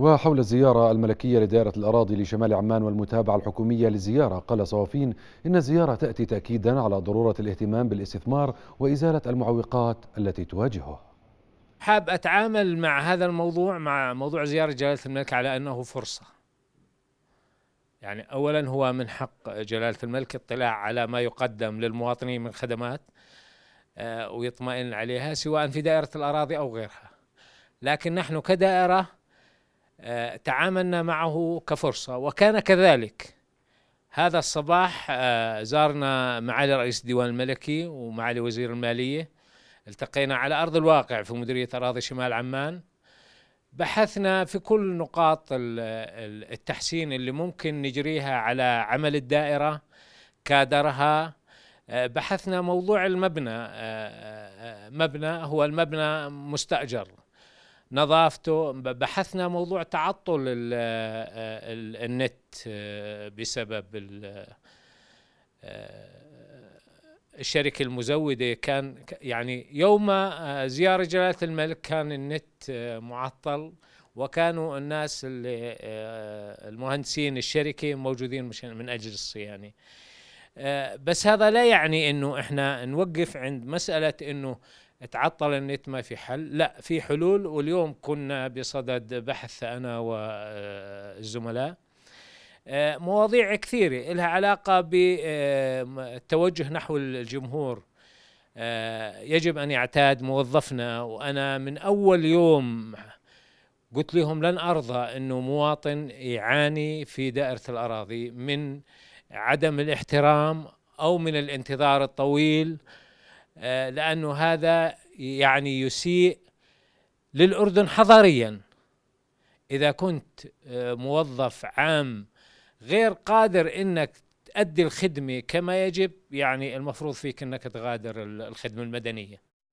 وحول الزيارة الملكية لدائرة الأراضي لشمال عمان والمتابعة الحكومية للزيارة قال صوافين إن الزيارة تأتي تأكيدا على ضرورة الاهتمام بالاستثمار وإزالة المعوقات التي تواجهه حاب أتعامل مع هذا الموضوع مع موضوع زيارة جلالة الملك على أنه فرصة يعني أولا هو من حق جلالة الملك اطلاع على ما يقدم للمواطنين من خدمات آه، ويطمئن عليها سواء في دائرة الأراضي أو غيرها لكن نحن كدائرة آه، تعاملنا معه كفرصة وكان كذلك هذا الصباح آه، زارنا معالي رئيس الديوان الملكي ومعالي وزير المالية التقينا على أرض الواقع في مديرية أراضي شمال عمان بحثنا في كل نقاط التحسين اللي ممكن نجريها على عمل الدائرة كادرها آه، بحثنا موضوع المبنى مبنى هو المبنى مستأجر نظافته بحثنا موضوع تعطل الـ آه، الـ النت آه، بسبب آه، الشركة المزودة كان يعني يوم زيارة جلالة الملك كان النت معطل وكانوا الناس اللي المهندسين الشركة موجودين من أجل الصيانة بس هذا لا يعني انه احنا نوقف عند مسألة انه تعطل النت ما في حل لا في حلول واليوم كنا بصدد بحث أنا والزملاء آه، مواضيع كثيرة لها علاقة بالتوجه آه، نحو الجمهور آه، يجب أن يعتاد موظفنا وأنا من أول يوم قلت لهم لن أرضى أنه مواطن يعاني في دائرة الأراضي من عدم الاحترام أو من الانتظار الطويل آه، لأنه هذا يعني يسيء للأردن حضاريا إذا كنت آه، موظف عام غير قادر إنك تؤدي الخدمة كما يجب يعني المفروض فيك أنك تغادر الخدمة المدنية